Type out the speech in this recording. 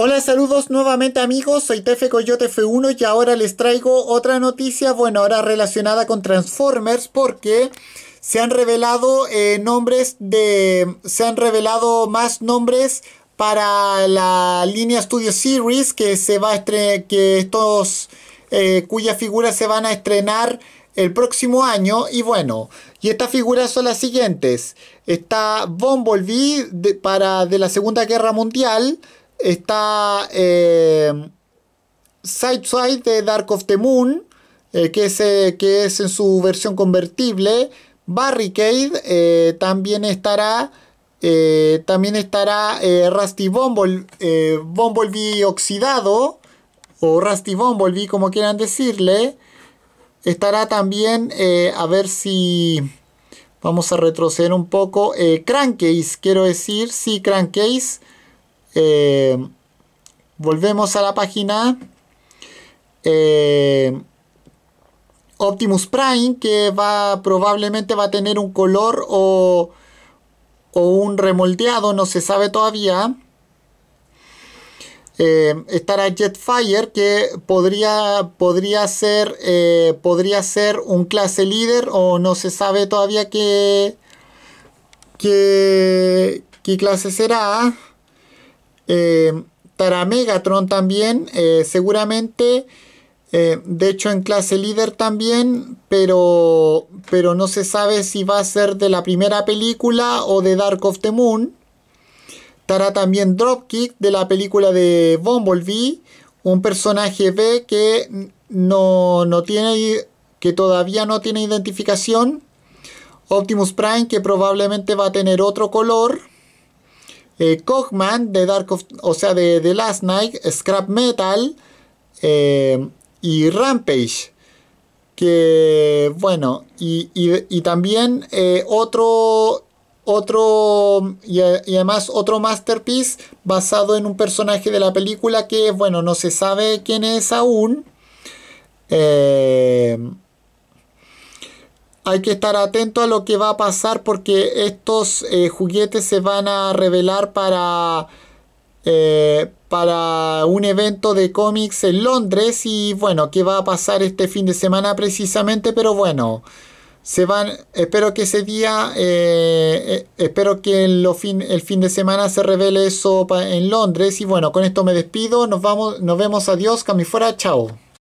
Hola, saludos nuevamente amigos, soy Tefe Coyote F1 y ahora les traigo otra noticia, bueno, ahora relacionada con Transformers porque se han revelado eh, nombres de... se han revelado más nombres para la línea Studio Series que se va a estrenar, que estos... Eh, cuyas figuras se van a estrenar el próximo año y bueno, y estas figuras son las siguientes. Está Bumblebee para, de la Segunda Guerra Mundial, Está eh, Side Side de Dark of the Moon, eh, que, es, eh, que es en su versión convertible. Barricade eh, también estará. también estará Rusty Bumble, Bumblebee oxidado, o Rusty Bumblebee, como quieran decirle. Estará también, a ver si vamos a retroceder un poco. Crankcase, quiero decir, sí, Crankcase. Eh, volvemos a la página. Eh, Optimus Prime que va probablemente va a tener un color o, un remoldeado, no se sabe todavía. Eh, estará Jetfire que podría, podría, ser, podría ser un clase líder o no se sabe todavía qué, qué, qué clase será. Eh, para Megatron también, eh, seguramente. Eh, de hecho, en clase líder también, pero, pero no se sabe si va a ser de la primera película o de Dark of the Moon. Estará también Dropkick de la película de Bumblebee, un personaje B que no, no tiene que todavía no tiene identificación. Optimus Prime que probablemente va a tener otro color eh, de Dark o sea, de, Last Night, Scrap Metal eh, y Rampage. Que bueno, y, también eh, otro, otro, y, además otro masterpiece basado en un personaje de la película que, bueno, no se sabe quién es aún. Eh, hay que estar atento a lo que va a pasar porque estos eh, juguetes se van a revelar para, eh, para un evento de cómics en Londres y bueno, qué va a pasar este fin de semana precisamente, pero bueno. Se van, espero que ese día, eh, espero que el fin, el fin de semana se revele eso en Londres. Y bueno, con esto me despido. Nos vamos, nos vemos. Adiós, fuera. Chao.